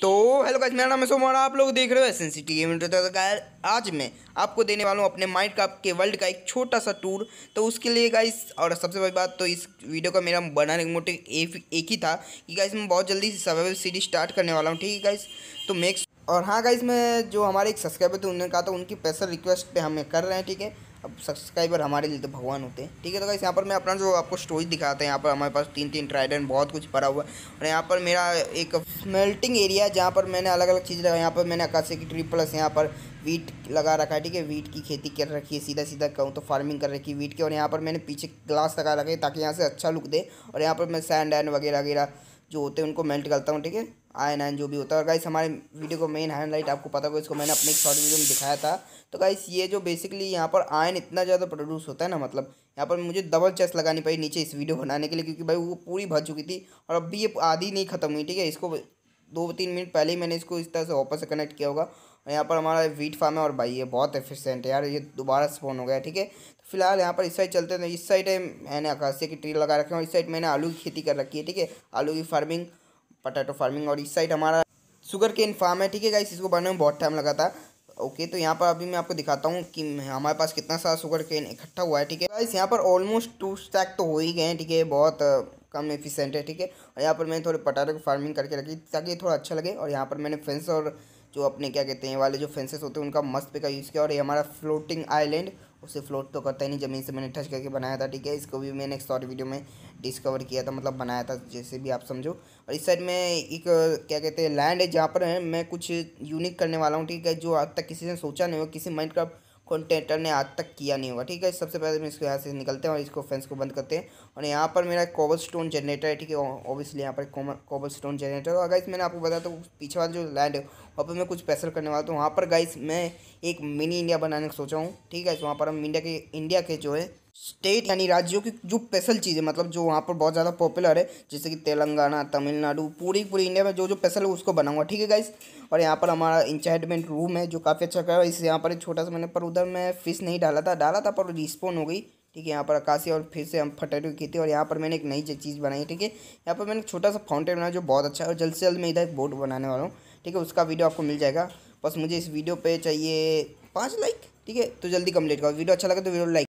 तो hello guys मेरा नाम है सोमवार आप लोग देख रहे हो S N C T game आज मैं आपको देने वाला हूँ अपने माइंड का के वर्ल्ड का एक छोटा सा टूर तो उसके लिए गाइस और सबसे बड़ी बात तो इस वीडियो का मेरा बनाने का मोटिव एक ही था कि गाइस मैं बहुत जल्दी सर्वाइवल सीरीज स्टार्ट करने वाला हूँ ठीक है गाइस तो मेक्स और हाँ गाइस मैं जो हमारे एक सब्सक्राइबर थे उन्होंने कहा था उनकी पैसा रिक्वेस्ट पर हमें कर रहे हैं ठीक है अब सब्सक्राइबर हमारे लिए तो भगवान होते हैं ठीक है तो गाइस यहाँ पर मैं अपना जो आपको स्टोरी दिखाते हैं यहाँ पर हमारे पास तीन तीन ट्राइडन बहुत कुछ भरा हुआ है और यहाँ पर मेरा एक मेल्टिंग एरिया है जहाँ पर मैंने अलग अलग चीज़ लगाई यहाँ पर मैंने अकाशी की ट्री प्लस यहाँ पर वीट लगा रखा है ठीक है वीट की खेती कर रखी है सीधा सीधा कहूँ तो फार्मिंग कर रखी है वीट की और यहाँ पर मैंने पीछे ग्लास लगा रखे ताकि यहाँ से अच्छा लुक दे और यहाँ पर मैं सैंड एंड वगैरह वगैरह जो होते हैं उनको मेल्ट करता हूँ ठीक है आयन आयन जो भी होता है और गाइस हमारे वीडियो को मेन लाइट आपको पता होगा इसको मैंने अपने एक शॉर्ट वीडियो में दिखाया था तो गाइस ये जो बेसिकली यहाँ पर आयन इतना ज़्यादा प्रोड्यूस होता है ना मतलब यहाँ पर मुझे डबल चेस लगानी पड़ी नीचे इस वीडियो बनाने के लिए क्योंकि भाई वो पूरी भर चुकी थी और अब भी ये आधी नहीं खत्म हुई ठीक है इसको दो तीन मिनट पहले ही मैंने इसको इस तरह से वापस से कनेक्ट किया होगा और यहाँ पर हमारा वीट फार्म है और भाई ये बहुत एफिशिएंट है यार ये दोबारा स्पोन हो गया ठीक है तो फिलहाल यहाँ पर इस साइड चलते हैं तो इस साइड है मैंने आकाशे की ट्री लगा रखे हैं और इस साइड मैंने आलू की खेती कर रखी है ठीक है आलू की फार्मिंग पटाटो फार्मिंग और इस साइड हमारा शुगर केन फार्म है ठीक है गाइस इसको बनाने में बहुत टाइम लगा था ओके तो यहाँ पर अभी मैं आपको दिखाता हूँ कि हमारे पास कितना सारा शुगर केन इकट्ठा हुआ है ठीक है गाइस यहाँ पर ऑलमोस्ट टू स्टैक तो हो ही गए हैं ठीक है बहुत कम एफिशिएंट है ठीक है और यहाँ पर मैंने थोड़े पटाटो की फार्मिंग करके रखी ताकि थोड़ा अच्छा लगे और यहाँ पर मैंने फेंस और जो अपने क्या कहते हैं वाले जो फेंसेस होते हैं उनका मस्त पे का यूज़ किया और ये हमारा फ्लोटिंग आइलैंड उसे फ्लोट तो करता ही नहीं ज़मीन से मैंने टच करके बनाया था ठीक है इसको भी मैंने एक सॉरी वीडियो में डिस्कवर किया था मतलब बनाया था जैसे भी आप समझो और इस साइड में एक क्या कहते हैं लैंड है जहाँ पर मैं कुछ यूनिक करने वाला हूँ ठीक है जो आज तक किसी ने सोचा नहीं हो किसी माइंड कॉन्टेंटर ने आज तक किया नहीं हुआ ठीक है सबसे पहले मैं इसको यहाँ से निकलते हैं और इसको फेंस को बंद करते हैं और यहाँ पर मेरा कोबल स्टोन जनरेटर है ठीक है ऑब्वियसली यहाँ पर कोबल स्टोन जनरेटर और गाइस मैंने आपको बताया तो पीछे वाला जो लैंड है वहाँ पर मैं कुछ पैसल करने वाला था तो वहाँ पर गाइस मैं एक मिनी इंडिया बनाने का सोचा हूँ ठीक है वहाँ पर हम इंडिया के इंडिया के जो है स्टेट यानी राज्यों की जो स्पेशल चीज़ें मतलब जो वहाँ पर बहुत ज़्यादा पॉपुलर है जैसे कि तेलंगाना तमिलनाडु पूरी पूरी इंडिया में जो जो स्पेशल है उसको बनाऊंगा ठीक है गाइस और यहाँ पर हमारा इंचाइटमेंट रूम है जो काफ़ी अच्छा कर इस यहाँ पर एक छोटा सा मैंने पर उधर मैं फिश नहीं डाला था डाला था पर रिस्पोन हो गई ठीक है यहाँ पर अकाशी और फिर से हम फटेटो की थी और यहाँ पर मैंने एक नई चीज़ बनाई ठीक है यहाँ पर मैंने छोटा सा फाउंटेन बनाया जो बहुत अच्छा है और जल्द से जल्द मैं इधर एक बोर्ड बनाने वाला हूँ ठीक है उसका वीडियो आपको मिल जाएगा बस मुझे इस वीडियो पर चाहिए पाँच लाइक ठीक है तो जल्दी कंप्लीट करो वीडियो अच्छा लगे तो वीडियो लाइक